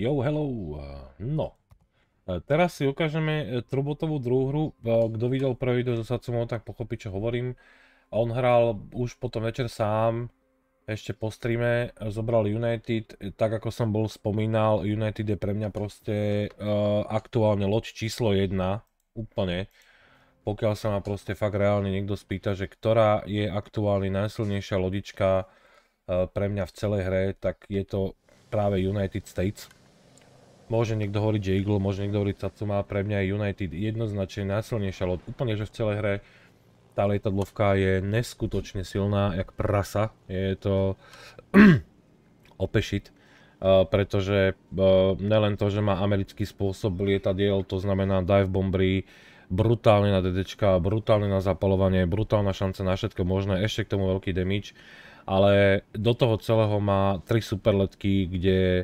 Yo, hello. Uh, no. Uh, teraz si ukážeme uh, Trubotovú druhú hru. Kto videl prvý video, so Satsumou, tak pochopí, čo hovorím. On hral už potom večer sám, ešte po streame, zobral United, tak ako som bol spomínal, United je pre mňa proste aktuálne loď číslo 1, úplne. Pokiaľ sa ma proste fakt reálne niekto spýta, že ktorá je aktuálne najsilnejšia lodička pre mňa v celej hre, tak je to práve United States Môže niekto hovoriť, že Eagle, môže niekto hovoriť Satsuma, pre mňa je United jednoznačne najsilnejšia loď. Úplne, že v celej hre tá lietadlovka je neskutočne silná, jak prasa. Je to opešit. Eh, pretože eh, nelen to, že má americký spôsob lietadiel, to znamená dive bombry, brutálne na DDčka, brutálne na zapalovanie, brutálna šanca na všetko možné, ešte k tomu veľký damage, ale do toho celého má tri superletky, kde je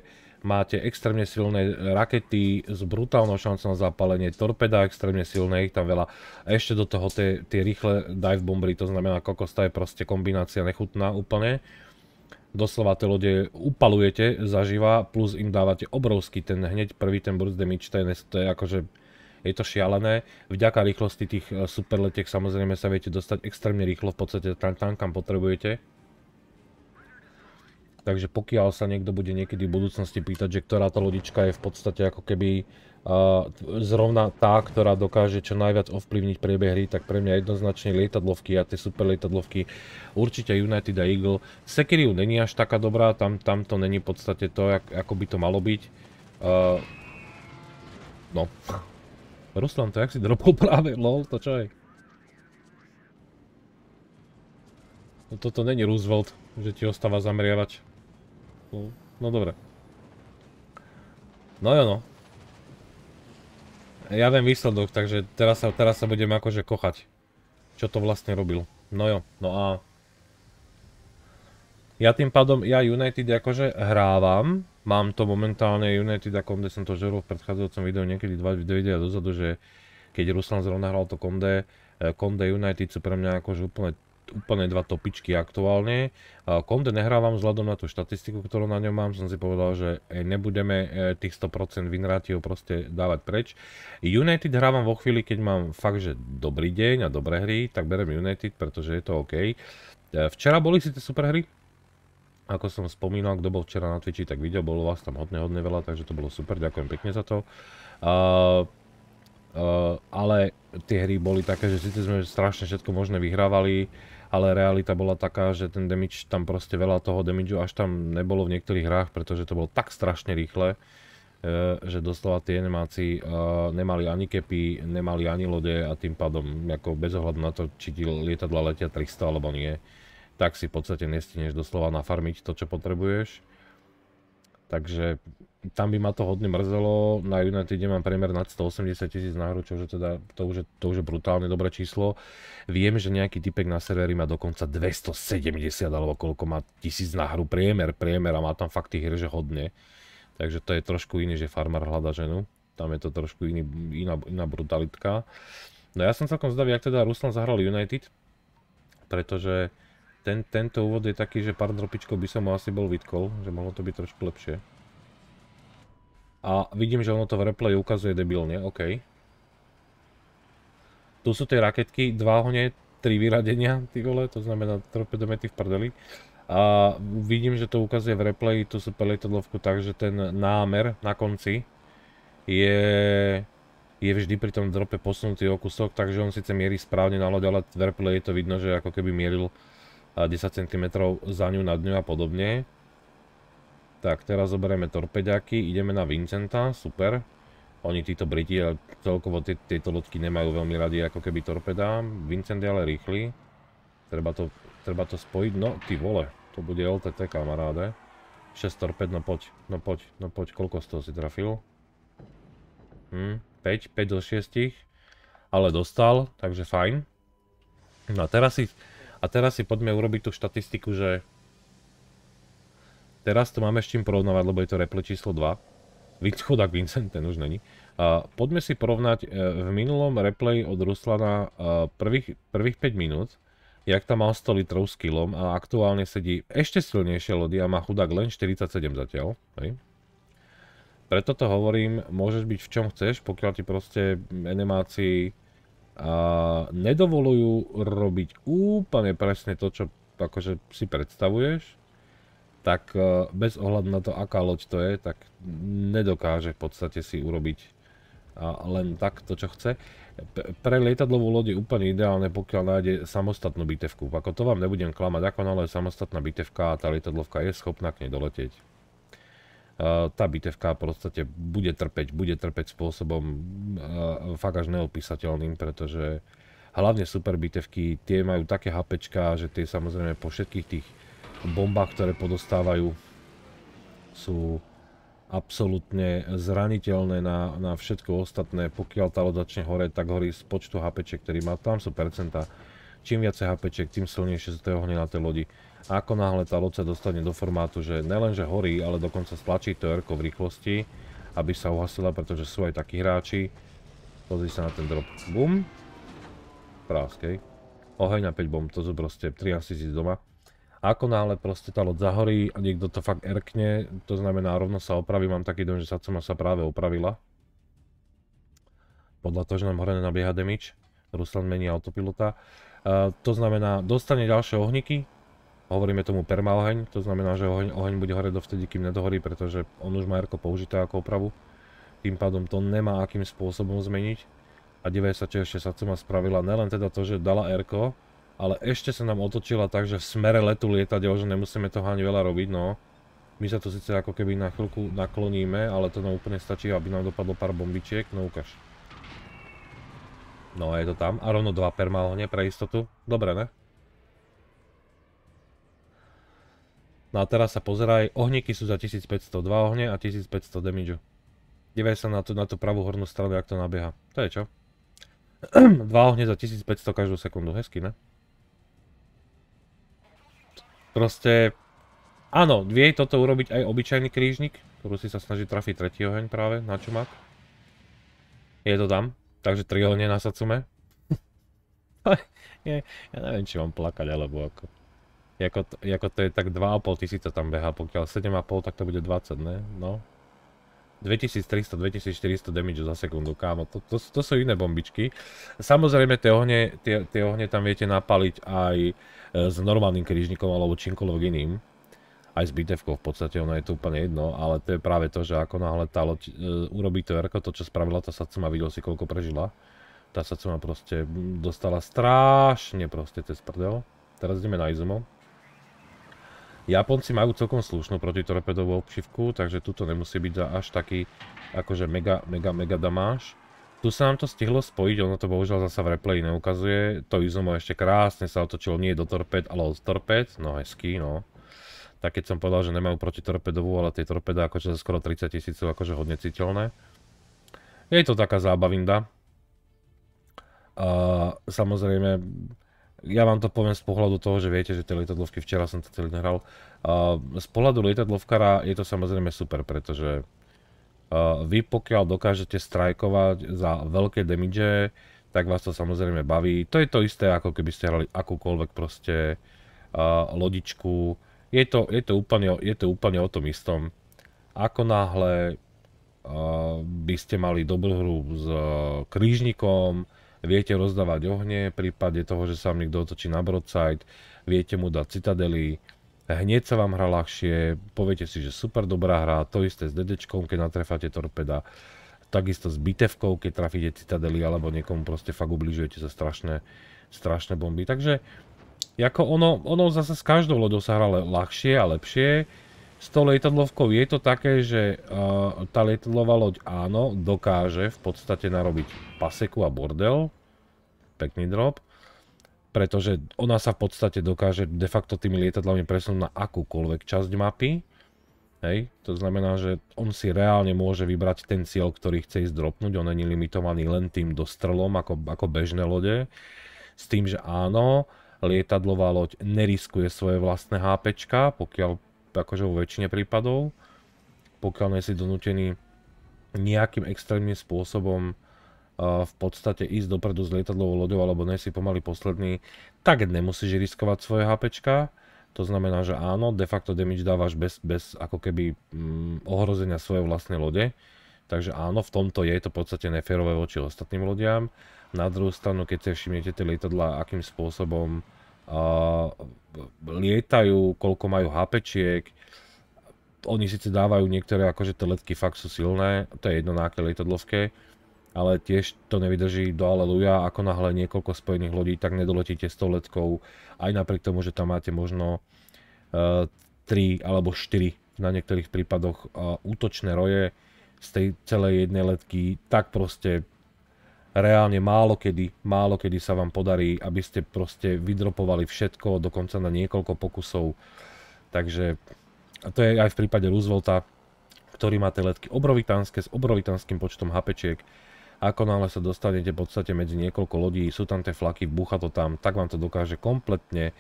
máte extrémne silné rakety s brutálnou šancou na zapálenie, torpeda extrémne silné, ich tam veľa. A ešte do toho tie, tie rýchle dive bombery, to znamená kokosta je proste kombinácia nechutná úplne. Doslova tie lode upalujete zaživa, plus im dávate obrovský ten hneď prvý ten burst damage, to je, to je akože je to šialené. Vďaka rýchlosti tých eh, superletiek samozrejme sa viete dostať extrémne rýchlo v podstate tam, tam kam potrebujete. Takže pokiaľ sa niekto bude niekedy v budúcnosti pýtať, že ktorá tá lodička je v podstate ako keby uh, zrovna tá, ktorá dokáže čo najviac ovplyvniť priebeh hry, tak pre mňa jednoznačne lietadlovky a tie super lietadlovky určite United a Eagle. Sekiriu není až taká dobrá, tam, tam to není v podstate to, jak, ako by to malo byť. Uh, no. Ruslan, to jak si dropol práve, lol, to čo je? No toto není Roosevelt, že ti ostáva zameriavať. No, no dobre. No jo no. Ja viem výsledok, takže teraz sa, teraz sa budeme akože kochať. Čo to vlastne robil. No jo, no a... Ja tým pádom, ja United akože hrávam. Mám to momentálne United, a konde som to žerol v predchádzajúcom videu, niekedy dva videa dozadu, že keď Ruslan zrovna hral to Konde, eh, Konde United sú pre mňa akože úplne úplne dva topičky aktuálne. Konde nehrávam vzhľadom na tú štatistiku, ktorú na ňom mám, som si povedal, že e, nebudeme e, tých 100% winratiev proste dávať preč. United hrávam vo chvíli, keď mám fakt, že dobrý deň a dobré hry, tak berem United, pretože je to OK. E, včera boli si tie super hry, ako som spomínal, kto bol včera na Twitchi, tak video bolo vás tam hodne, hodne veľa, takže to bolo super, ďakujem pekne za to. Uh, uh, ale tie hry boli také, že síce sme strašne všetko možné vyhrávali, ale realita bola taká, že ten damage, tam proste veľa toho damageu až tam nebolo v niektorých hrách, pretože to bolo tak strašne rýchle, e, že doslova tie animáci e, nemali ani kepy, nemali ani lode a tým pádom, ako bez ohľadu na to, či ti lietadla letia 300 alebo nie, tak si v podstate nestineš doslova nafarmiť to, čo potrebuješ. Takže tam by ma to hodne mrzelo. Na United mám priemer nad 180 tisíc hru, čo teda, to už, je, to už je brutálne dobré číslo. Viem, že nejaký typek na serveri má dokonca 270 alebo koľko má tisíc hru, priemer, priemer a má tam fakt tých hier, že hodne. Takže to je trošku iný, že farmár hľada ženu. Tam je to trošku iný, iná, iná brutalitka. No ja som celkom zdavý, ak teda Ruslan zahral United, pretože ten, tento úvod je taký, že pár dropičkov by som mu asi bol vytkol, že mohlo to byť trošku lepšie. A vidím, že ono to v replay ukazuje debilne, OK. Tu sú tie raketky, dva ohne, tri vyradenia, ty vole, to znamená torpedomety v prdeli. A vidím, že to ukazuje v replay tú super letadlovku tak, že ten námer na konci je, je vždy pri tom drope posunutý o kusok, takže on síce mierí správne na loď, ale v replay je to vidno, že ako keby mieril 10 cm za ňu, nad ňu a podobne. Tak, teraz zoberieme torpeďaky, ideme na Vincenta, super. Oni títo Briti, ale celkovo tieto lodky nemajú veľmi radi ako keby torpedá. Vincent je ale rýchly. Treba to, treba to spojiť, no ty vole, to bude LTT kamaráde. 6 torped, no poď, no poď, no poď, koľko z toho si trafil? Hm, 5, 5 do 6, ale dostal, takže fajn. No a teraz si, a teraz si poďme urobiť tú štatistiku, že Teraz to máme s čím porovnávať, lebo je to replay číslo 2. Chudák Vincent, ten už není. poďme si porovnať e, v minulom replay od Ruslana e, prvých, prvých 5 minút, jak tam mal 100 litrov s kilom a aktuálne sedí ešte silnejšie lody a má chudák len 47 zatiaľ. Hej. Preto to hovorím, môžeš byť v čom chceš, pokiaľ ti proste animácii a nedovolujú robiť úplne presne to, čo akože si predstavuješ, tak e, bez ohľadu na to, aká loď to je, tak nedokáže v podstate si urobiť e, len tak to, čo chce. Pre lietadlovú loď je úplne ideálne, pokiaľ nájde samostatnú bitevku. Ako to vám nebudem klamať, ako nále samostatná bitevka a tá lietadlovka je schopná k nej doletieť. E, tá bitevka v podstate bude trpeť, bude trpeť spôsobom fakt až neopísateľným, pretože hlavne super bitevky, tie majú také HPčka, že tie samozrejme po všetkých tých bombách, ktoré podostávajú, sú absolútne zraniteľné na, na všetko ostatné. Pokiaľ tá loď začne hore, tak horí z počtu HP, ktorý má. Tam sú percentá. Čím viac, HP, tým silnejšie sa to ohne na tej lodi. A ako náhle tá loď sa dostane do formátu, že nelenže horí, ale dokonca stlačí to r v rýchlosti, aby sa uhasila, pretože sú aj takí hráči. Pozri sa na ten drop. Bum. Práskej. Oheň na 5 bomb, to sú proste 13 000 doma ako náhle proste tá loď zahorí a niekto to fakt erkne, to znamená rovno sa opraví, mám taký dom, že Satsuma sa práve opravila. Podľa toho, že nám hore nabieha damage, Ruslan mení autopilota. Uh, to znamená, dostane ďalšie ohniky, hovoríme tomu permaoheň, to znamená, že oheň, oheň bude hore dovtedy, kým nedohorí, pretože on už má erko použité ako opravu. Tým pádom to nemá akým spôsobom zmeniť. A divej sa, čo ešte Satsuma spravila, nelen teda to, že dala erko, ale ešte sa nám otočila tak, že v smere letu lietadiel, že nemusíme toho ani veľa robiť, no. My sa tu síce ako keby na chvíľku nakloníme, ale to nám úplne stačí, aby nám dopadlo pár bombičiek, no ukáž. No a je to tam. A rovno dva permalhne pre istotu. Dobre, ne? No a teraz sa pozeraj, ohníky sú za dva ohne a 1500 damage. Divaj sa na, na tú pravú hornú stranu, jak to nabieha. To je čo? dva ohne za 1500 každú sekundu, hezky, ne? Proste, áno, vie toto urobiť aj obyčajný krížnik, ktorú si sa snaží trafiť tretí oheň práve na čumak. Je to tam, takže tri ohne na Satsume. ja, ja neviem, či mám plakať, alebo ako. Jako to, jako to je tak 2,5 tisíca tam beha, pokiaľ 7,5, tak to bude 20, ne? No, 2300-2400 damage za sekundu, kámo, to, to, to sú iné bombičky. Samozrejme, tie ohne, tie, tie ohne tam viete napaliť aj e, s normálnym križníkom alebo čímkoľvek iným. Aj s bitevkou v podstate, ono je to úplne jedno, ale to je práve to, že ako náhle tá loď e, urobí to erko, to čo spravila tá sacuma, videl si koľko prežila. Tá sacuma proste dostala strašne proste cez prdel. Teraz ideme na Izumo. Japonci majú celkom slušnú protitorpedovú obšivku, takže tuto nemusí byť až taký akože mega, mega, mega damáž. Tu sa nám to stihlo spojiť, ono to bohužiaľ zasa v replay neukazuje. To Izumo ešte krásne sa otočilo nie do torped, ale od torped. No hezký, no. Tak keď som povedal, že nemajú protitorpedovú, ale tie torpeda akože za skoro 30 sú akože hodne citeľné. Je to taká zábavinda. samozrejme, ja vám to poviem z pohľadu toho, že viete, že tie lietadlovky, včera som to celý nehral. Uh, z pohľadu lietadlovkára je to samozrejme super, pretože uh, vy pokiaľ dokážete strajkovať za veľké damage, tak vás to samozrejme baví. To je to isté, ako keby ste hrali akúkoľvek proste uh, lodičku. Je to, je, to úplne, je to úplne o tom istom. Ako náhle by ste mali dobrú hru s e, krížnikom, viete rozdávať ohne v prípade toho, že sa vám niekto otočí na broadside, viete mu dať citadely, hneď sa vám hrá ľahšie, poviete si, že super dobrá hra, to isté s dedečkom, keď natrefáte torpeda, takisto s bitevkou, keď trafíte citadely alebo niekomu proste fakt ubližujete sa strašné, strašné bomby. Takže ako ono, ono zase s každou loďou sa hrá ľahšie a lepšie, s tou lietadlovkou je to také, že uh, tá lietadlová loď áno, dokáže v podstate narobiť paseku a bordel. Pekný drop. Pretože ona sa v podstate dokáže de facto tými lietadlami presunúť na akúkoľvek časť mapy. Hej, to znamená, že on si reálne môže vybrať ten cieľ, ktorý chce ísť dropnúť. On není limitovaný len tým dostrlom ako, ako bežné lode. S tým, že áno, lietadlová loď neriskuje svoje vlastné HPčka, pokiaľ akože vo väčšine prípadov, pokiaľ nie si donútený nejakým extrémnym spôsobom eh, v podstate ísť dopredu s lietadlovou loďou alebo nie si pomaly posledný, tak nemusíš riskovať svoje HPčka. To znamená, že áno, de facto damage dávaš bez, bez ako keby mm, ohrozenia svojej vlastnej lode. Takže áno, v tomto je to v podstate neférové voči ostatným lodiam. Na druhú stranu, keď si všimnete tie lietadla, akým spôsobom lietajú, koľko majú HPčiek. Oni síce dávajú niektoré, akože tie letky fakt sú silné, to je jedno na aké lietadlovské, ale tiež to nevydrží do aleluja, ako náhle niekoľko spojených lodí, tak nedoletíte tou letkou, aj napriek tomu, že tam máte možno 3 e, alebo 4 na niektorých prípadoch e, útočné roje z tej celej jednej letky, tak proste reálne málo kedy, málo kedy sa vám podarí, aby ste proste vydropovali všetko, dokonca na niekoľko pokusov. Takže a to je aj v prípade Roosevelta, ktorý má tie letky obrovitánske s obrovitánským počtom hapečiek. Ako náhle sa dostanete v podstate medzi niekoľko lodí, sú tam tie flaky, búcha to tam, tak vám to dokáže kompletne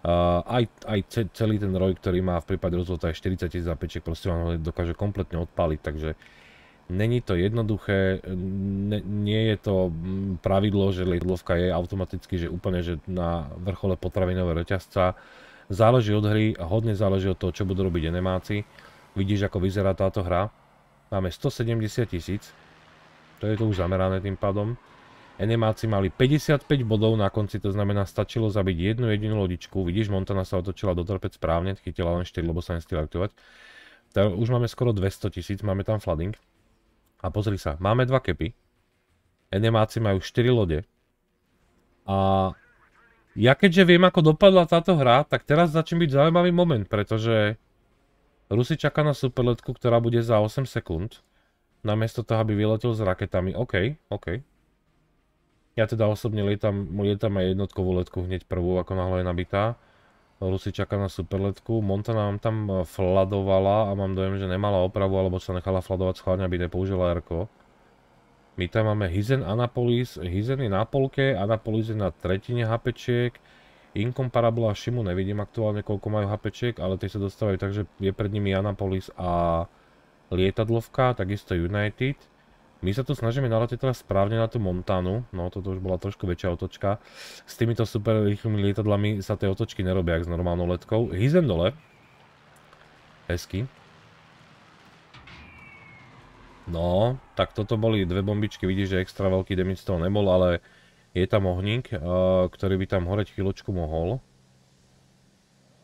Uh, aj, aj celý ten roj, ktorý má v prípade Rozvota aj 40 tisíc zapečiek, proste vám ho dokáže kompletne odpaliť, takže uh, Není to jednoduché, ne, nie je to mm, pravidlo, že lietadlovka je automaticky, že úplne že na vrchole potravinového reťazca. Záleží od hry, hodne záleží od toho, čo budú robiť enemáci. Vidíš, ako vyzerá táto hra. Máme 170 tisíc, to je to už zamerané tým pádom. Enemáci mali 55 bodov na konci, to znamená stačilo zabiť jednu jedinú lodičku. Vidíš, Montana sa otočila do trpec správne, chytila len 4, lebo sa nestihla aktivovať. už máme skoro 200 tisíc, máme tam flooding. A pozri sa, máme dva kepy. Enemáci majú 4 lode. A ja keďže viem, ako dopadla táto hra, tak teraz začne byť zaujímavý moment, pretože Rusi čaká na superletku, ktorá bude za 8 sekúnd. Namiesto toho, aby vyletel s raketami. OK, OK. Ja teda osobne lietam, lietam aj jednotkovú letku hneď prvú, ako náhle je nabitá si čaká na superletku. Montana vám tam e, fladovala a mám dojem, že nemala opravu, alebo sa nechala fladovať schválne, aby nepoužila Rko. My tam máme Hizen Anapolis. Hizen je na polke, Anapolis je na tretine HPčiek. Incomparable a Shimu nevidím aktuálne, koľko majú HPčiek, ale tie sa dostávajú tak, že je pred nimi Anapolis a lietadlovka, takisto United. My sa tu snažíme naletieť teraz správne na tú montanu. no toto už bola trošku väčšia otočka. S týmito super rýchlymi lietadlami sa tie otočky nerobia ak s normálnou letkou. Hyzem dole. Hezky. No, tak toto boli dve bombičky, vidíš, že extra veľký damage z toho nebol, ale je tam ohník, eh, ktorý by tam horeť chvíľočku mohol.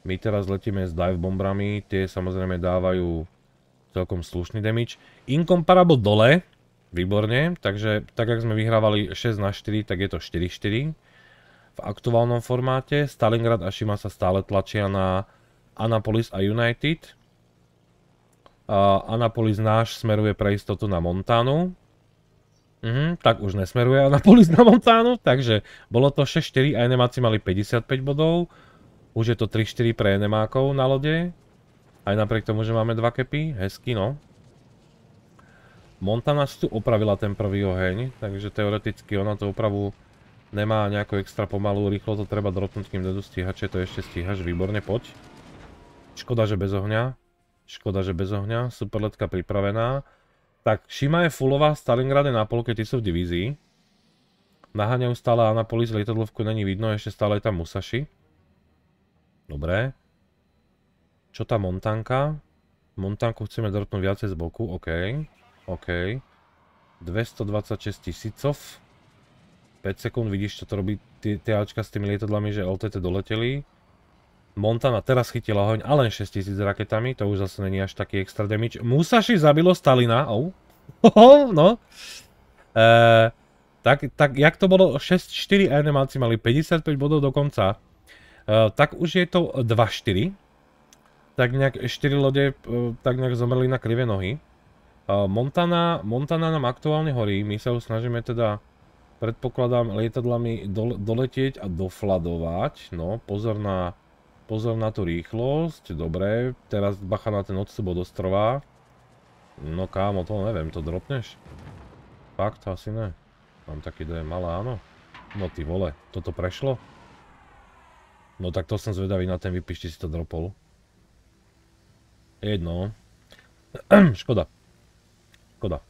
My teraz letíme s dive bombrami, tie samozrejme dávajú celkom slušný damage. Incomparable dole, Výborne, takže tak, ak sme vyhrávali 6 na 4, tak je to 4-4 v aktuálnom formáte. Stalingrad a Šima sa stále tlačia na Anapolis a United. Annapolis Anapolis náš smeruje pre istotu na Montánu. Mhm, tak už nesmeruje Anapolis na Montánu, takže bolo to 6-4 a Enemáci mali 55 bodov. Už je to 3-4 pre Enemákov na lode. Aj napriek tomu, že máme dva kepy, hezky no. Montana si tu opravila ten prvý oheň, takže teoreticky ona tú opravu nemá nejako extra pomalu, rýchlo to treba dropnúť, kým dedu stíhače, to ešte stíhaš, výborne, poď. Škoda, že bez ohňa, škoda, že bez ohňa, superletka pripravená. Tak Šima je fullová, Stalingrad je na polke, ty sú v divízii. Naháňajú stále Anapolis, lietadlovku není vidno, ešte stále je tam Musashi. Dobre. Čo tá Montanka? Montanku chceme drotnúť viacej z boku, okej. Okay. OK. 226 tisícov. 5 sekúnd, vidíš, čo to robí tie ačka s tými lietadlami, že LTT doleteli. Montana teraz chytila hoň, a len 6000 raketami, to už zase není až taký extra damage. Musashi zabilo Stalina, ou. Oh. Oho, no. Eee, tak, tak, jak to bolo, 6-4 animáci mali 55 bodov do konca. Eee, tak už je to 2-4. Tak nejak 4 lode, e, tak nejak zomreli na krive nohy. Eh, Montana, Montana nám aktuálne horí, my sa ju snažíme teda, predpokladám, lietadlami do, doletieť a dofladovať. No, pozor na, pozor na tú rýchlosť, dobre, teraz bacha na ten odstup od ostrova. No kámo, to neviem, to dropneš? Fakt, asi ne. Mám taký dve malé, áno. No ty vole, toto prešlo? No tak to som zvedavý na ten vypíšte si to dropol. Jedno. Škoda. Škoda.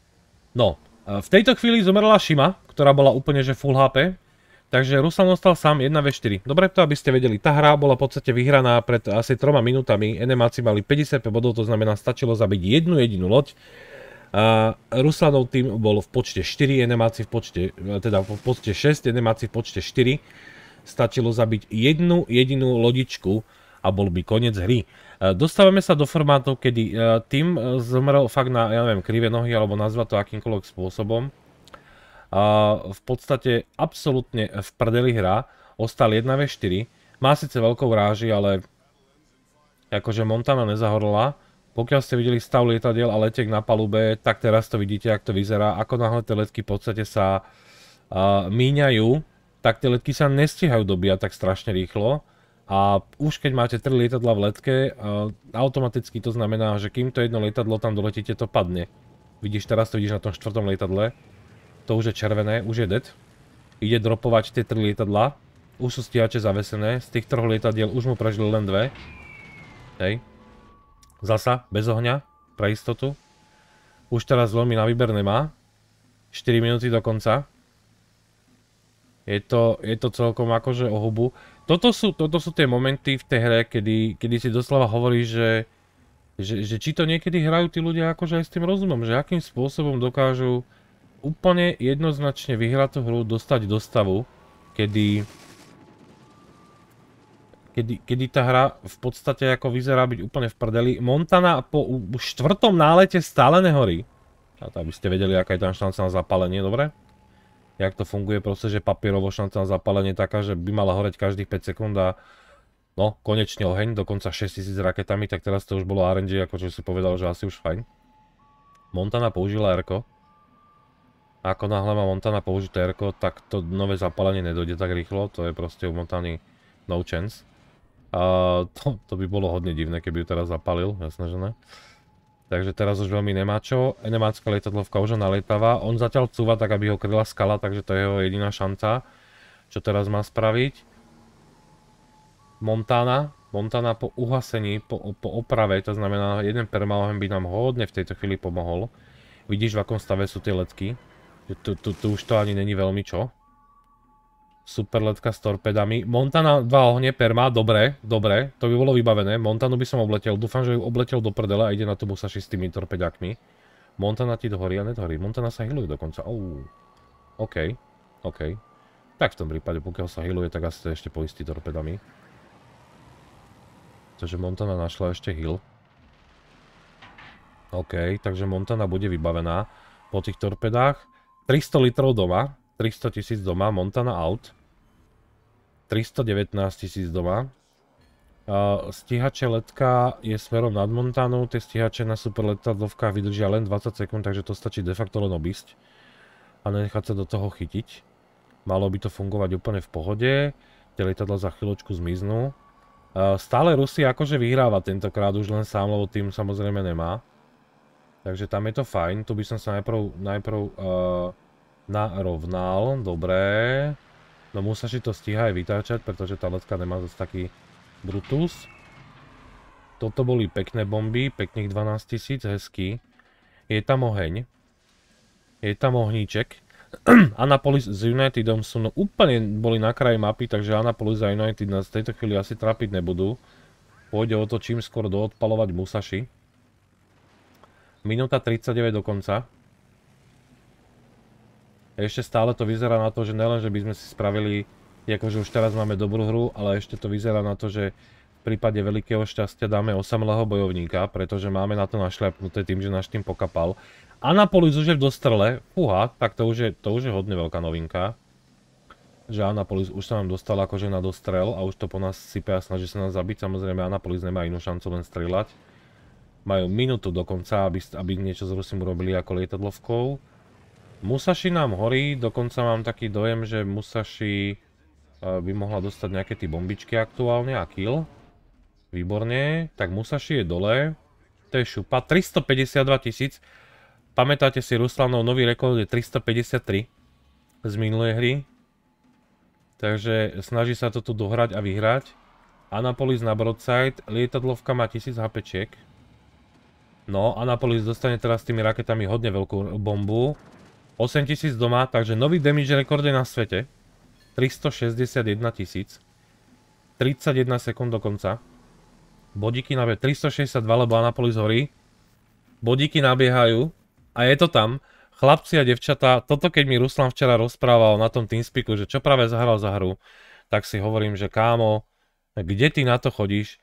No, e, v tejto chvíli zomrela Šima, ktorá bola úplne že full HP, takže Ruslan ostal sám 1v4. Dobre to, aby ste vedeli, tá hra bola v podstate vyhraná pred asi 3 minútami, enemáci mali 55 bodov, to znamená stačilo zabiť jednu jedinú loď. A Ruslanov tým bol v počte 4, enemáci v počte, e, teda v počte 6, enemáci v počte 4. Stačilo zabiť jednu jedinú lodičku, a bol by koniec hry. E, dostávame sa do formátov, kedy e, tým e, zomrel fakt na, ja neviem, krivé nohy alebo nazva to akýmkoľvek spôsobom. V podstate absolútne v prdeli hra. Ostal 1v4. Má síce veľkou ráži, ale akože Montana nezahorla. Pokiaľ ste videli stav lietadiel a letiek na palube, tak teraz to vidíte, ako to vyzerá. Ako náhle tie letky v podstate sa míňajú, tak tie letky sa nestihajú dobíjať tak strašne rýchlo. A už keď máte 3 lietadla v letke, automaticky to znamená, že kým to jedno lietadlo tam doletíte, to padne. Vidíš, teraz to vidíš na tom štvrtom lietadle. To už je červené, už je dead. Ide dropovať tie 3 lietadla. Už sú stíhače zavesené. Z tých troch lietadiel už mu prežili len dve. Hej. Zasa, bez ohňa, pre istotu. Už teraz veľmi na výber nemá. 4 minúty do konca. Je to, je to celkom akože o hubu toto sú, toto sú tie momenty v tej hre, kedy, kedy si doslova hovorí, že, že, že či to niekedy hrajú tí ľudia akože aj s tým rozumom, že akým spôsobom dokážu úplne jednoznačne tú hru dostať do stavu, kedy, kedy, kedy tá hra v podstate ako vyzerá byť úplne v prdeli. Montana po štvrtom nálete stále nehorí. A to aby ste vedeli, aká je tam šanca na zapálenie, dobre? jak to funguje proste, že papierovo šanca na zapálenie taká, že by mala horeť každých 5 sekúnd a no, konečne oheň, dokonca 6000 raketami, tak teraz to už bolo RNG, ako čo si povedal, že asi už fajn. Montana použila r Ako náhle má Montana použité r tak to nové zapálenie nedojde tak rýchlo, to je proste u Montany no chance. A to, by bolo hodne divné, keby ju teraz zapalil, jasné, že ne? Takže teraz už veľmi nemá čo. Enemácka lietadlovka už ho nalietáva. On zatiaľ cúva tak, aby ho kryla skala, takže to je jeho jediná šanca, čo teraz má spraviť. Montana. Montana po uhasení, po, po oprave, to znamená jeden permalohem by nám hodne v tejto chvíli pomohol. Vidíš, v akom stave sú tie letky. Tu, tu, tu už to ani není veľmi čo. Superletka s torpedami. Montana 2 ohne, perma, dobre, dobre, to by bolo vybavené. Montanu by som obletel, dúfam, že ju obletel do prdele a ide na to Musashi s tými torpedákmi. Montana ti dohorí a nedohorí. Montana sa hiluje dokonca. Ou. OK, OK. Tak v tom prípade, pokiaľ sa hiluje, tak asi to ešte poistí torpedami. Takže Montana našla ešte hil. OK, takže Montana bude vybavená po tých torpedách. 300 litrov doma, 300 tisíc doma, Montana out. 319 tisíc doma. Uh, stíhače letka je smerom nad Montanou, tie stíhače na superletadlovkách vydržia len 20 sekúnd, takže to stačí de facto len obísť a nenechať sa do toho chytiť. Malo by to fungovať úplne v pohode, tie letadla za chvíľočku zmiznú. Uh, stále Rusy akože vyhráva tentokrát už len sám, lebo tým samozrejme nemá. Takže tam je to fajn, tu by som sa najprv, najprv uh, narovnal, dobré. No Musashi to stíha aj vytáčať, pretože tá letka nemá zase taký Brutus. Toto boli pekné bomby, pekných 12 tisíc, hezky. Je tam oheň. Je tam ohníček. Anapolis s Unitedom sú no úplne boli na kraji mapy, takže Anapolis a United nás v tejto chvíli asi trápiť nebudú. Pôjde o to čím skôr doodpalovať Musashi. Minúta 39 do konca. Ešte stále to vyzerá na to, že nelen, že by sme si spravili, akože už teraz máme dobrú hru, ale ešte to vyzerá na to, že v prípade veľkého šťastia dáme osamlého bojovníka, pretože máme na to našľapnuté tým, že náš tým pokapal. Anapolis už je v dostrele, fúha, tak to už je, to už je hodne veľká novinka. Že Anapolis už sa nám dostal akože na dostrel a už to po nás sype a snaží sa nás zabiť. Samozrejme Anapolis nemá inú šancu len strieľať. Majú minútu dokonca, aby, aby niečo s Rusim urobili ako lietadlovkou. Musashi nám horí, dokonca mám taký dojem, že Musashi e, by mohla dostať nejaké tie bombičky aktuálne a kill. Výborne, tak Musashi je dole. To je šupa, 352 tisíc. Pamätáte si Ruslanov nový rekord je 353 z minulej hry. Takže snaží sa to tu dohrať a vyhrať. Anapolis na broadside, lietadlovka má 1000 HP. No, Anapolis dostane teraz s tými raketami hodne veľkú bombu. 8000 doma, takže nový damage rekord je na svete. 361 tisíc. 31 sekúnd do konca. Bodíky nabiehajú 362, lebo Anapolis horí. Bodíky nabiehajú a je to tam. Chlapci a devčatá, toto keď mi Ruslan včera rozprával na tom Teamspeaku, že čo práve zahral za hru, tak si hovorím, že kámo, kde ty na to chodíš?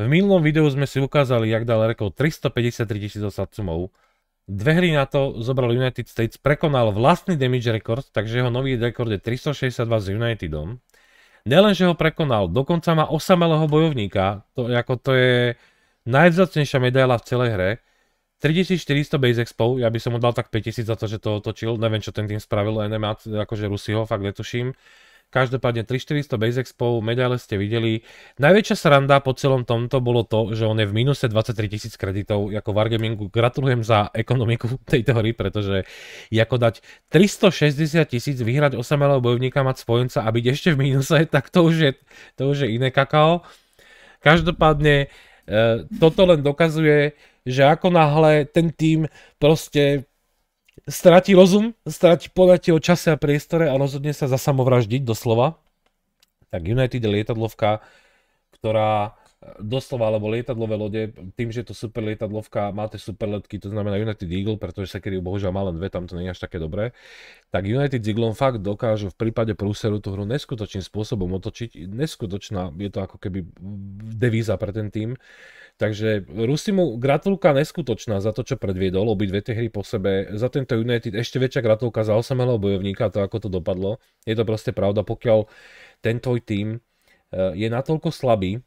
V minulom videu sme si ukázali, jak dal rekord 353 tisíc osadcumov. Dve hry na to zobral United States, prekonal vlastný damage rekord, takže jeho nový rekord je 362 s Unitedom. že ho prekonal, dokonca má osamelého bojovníka, to, ako to je najvzácnejšia medaila v celej hre. 3400 base expo, ja by som mu dal tak 5000 za to, že to otočil, neviem čo ten tým spravil, animáciu, akože Rusiho, ho fakt netuším. Každopádne 3400 Base Expo, medaile ste videli. Najväčšia sranda po celom tomto bolo to, že on je v minuse 23 tisíc kreditov. Ako Wargamingu gratulujem za ekonomiku tejto hry, pretože ako dať 360 tisíc, vyhrať osamelého bojovníka, mať spojenca a byť ešte v minuse, tak to už je, to už je iné kakao. Každopádne e, toto len dokazuje, že ako náhle ten tým proste stratí rozum, stratí podatie o čase a priestore a rozhodne sa zasamovraždiť doslova, tak United je lietadlovka, ktorá doslova, alebo lietadlové lode, tým, že je to super lietadlovka, máte super letky, to znamená United Eagle, pretože sa kedy bohužiaľ má len dve, tam to nie je až také dobré, tak United Eagle fakt dokážu v prípade Prúseru tú hru neskutočným spôsobom otočiť. Neskutočná je to ako keby devíza pre ten tým. Takže Rusi mu gratulka neskutočná za to, čo predviedol, dve tie hry po sebe. Za tento United ešte väčšia gratulka za osamelého bojovníka, to ako to dopadlo. Je to proste pravda, pokiaľ ten tvoj tým eh, je natoľko slabý,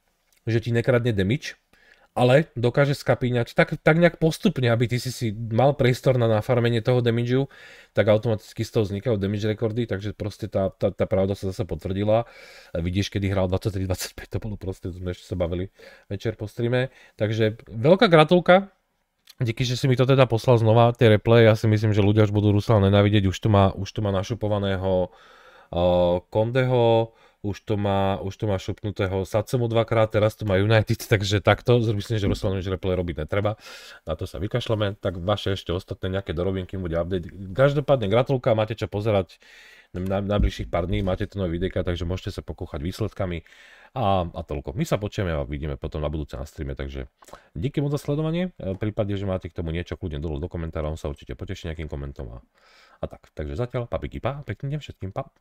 že ti nekradne damage, ale dokáže skapíňať tak, tak nejak postupne, aby ty si si mal priestor na nafarmenie toho damageu, tak automaticky z toho vznikajú damage rekordy, takže proste tá, tá, tá pravda sa zase potvrdila. Vidíš, kedy hral 23-25, to bolo proste, sme ešte sa bavili večer po streame. Takže veľká gratulka, Díky, že si mi to teda poslal znova, tie replay, ja si myslím, že ľudia už budú Rusala nenávidieť, už tu má, už tu má našupovaného uh, Kondeho, už to má, už to má šupnutého Sacemu dvakrát, teraz to má United, takže takto, myslím, že Ruslanovi replay robiť netreba, na to sa vykašľame. tak vaše ešte ostatné nejaké dorobinky bude update. Každopádne gratulka, máte čo pozerať na najbližších pár dní, máte to nové videjka, takže môžete sa pokúchať výsledkami a, a toľko. My sa počujeme a vidíme potom na budúce na streame, takže díky moc za sledovanie, v e, prípade, že máte k tomu niečo, kľudne dole do komentára, on sa určite poteší nejakým komentom a, a tak. Takže zatiaľ, papiky pa, pekný deň všetkým, pa.